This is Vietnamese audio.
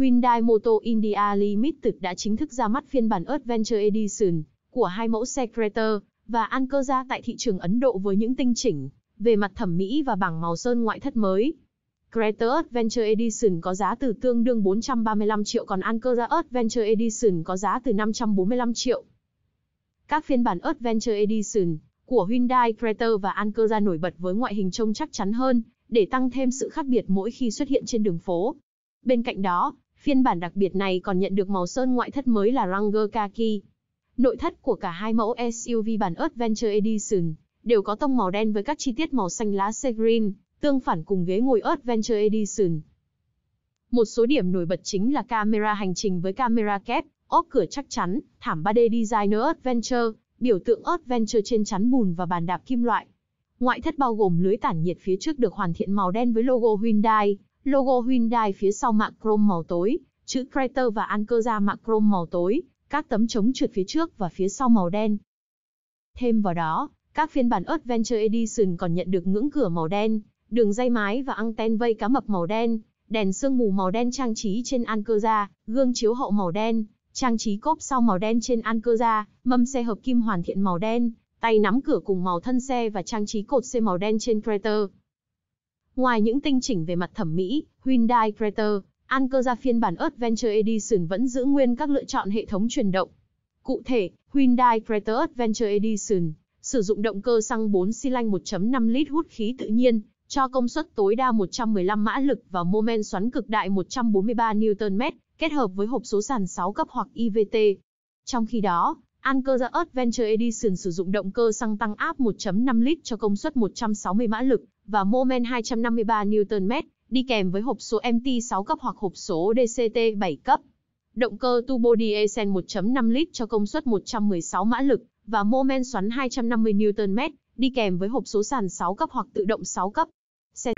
Hyundai Motor India Limited đã chính thức ra mắt phiên bản Adventure Edition của hai mẫu xe Creta và Ankerza tại thị trường Ấn Độ với những tinh chỉnh về mặt thẩm mỹ và bảng màu sơn ngoại thất mới. Creta Adventure Edition có giá từ tương đương 435 triệu còn Ankerza Adventure Edition có giá từ 545 triệu. Các phiên bản Adventure Edition của Hyundai Creta và Ankerza nổi bật với ngoại hình trông chắc chắn hơn, để tăng thêm sự khác biệt mỗi khi xuất hiện trên đường phố. Bên cạnh đó, Phiên bản đặc biệt này còn nhận được màu sơn ngoại thất mới là Ranger Kaki. Nội thất của cả hai mẫu SUV bản Adventure Edition đều có tông màu đen với các chi tiết màu xanh lá xe green, tương phản cùng ghế ngồi Adventure Edition. Một số điểm nổi bật chính là camera hành trình với camera kép, ốp cửa chắc chắn, thảm 3D designer Adventure, biểu tượng Adventure trên chắn bùn và bàn đạp kim loại. Ngoại thất bao gồm lưới tản nhiệt phía trước được hoàn thiện màu đen với logo Hyundai Logo Hyundai phía sau mạ chrome màu tối, chữ Crater và Ankerza mạ chrome màu tối, các tấm chống trượt phía trước và phía sau màu đen. Thêm vào đó, các phiên bản Adventure Edition còn nhận được ngưỡng cửa màu đen, đường dây mái và anten vây cá mập màu đen, đèn sương mù màu đen trang trí trên Ankerza, gương chiếu hậu màu đen, trang trí cốp sau màu đen trên Ankerza, mâm xe hợp kim hoàn thiện màu đen, tay nắm cửa cùng màu thân xe và trang trí cột xe màu đen trên Crater. Ngoài những tinh chỉnh về mặt thẩm mỹ, Hyundai Creta, ra phiên bản Adventure Edition vẫn giữ nguyên các lựa chọn hệ thống truyền động. Cụ thể, Hyundai Creta Adventure Edition sử dụng động cơ xăng 4 xi lanh 1.5 lít hút khí tự nhiên, cho công suất tối đa 115 mã lực và mô men xoắn cực đại 143 Nm, kết hợp với hộp số sàn 6 cấp hoặc IVT. Trong khi đó, Ankerra Adventure Edition sử dụng động cơ xăng tăng áp 1.5 lít cho công suất 160 mã lực và mô men 253 Nm, đi kèm với hộp số MT6 cấp hoặc hộp số DCT 7 cấp. Động cơ turbo diesel 1.5 lít cho công suất 116 mã lực và mô men xoắn 250 Nm, đi kèm với hộp số sàn 6 cấp hoặc tự động 6 cấp. Xe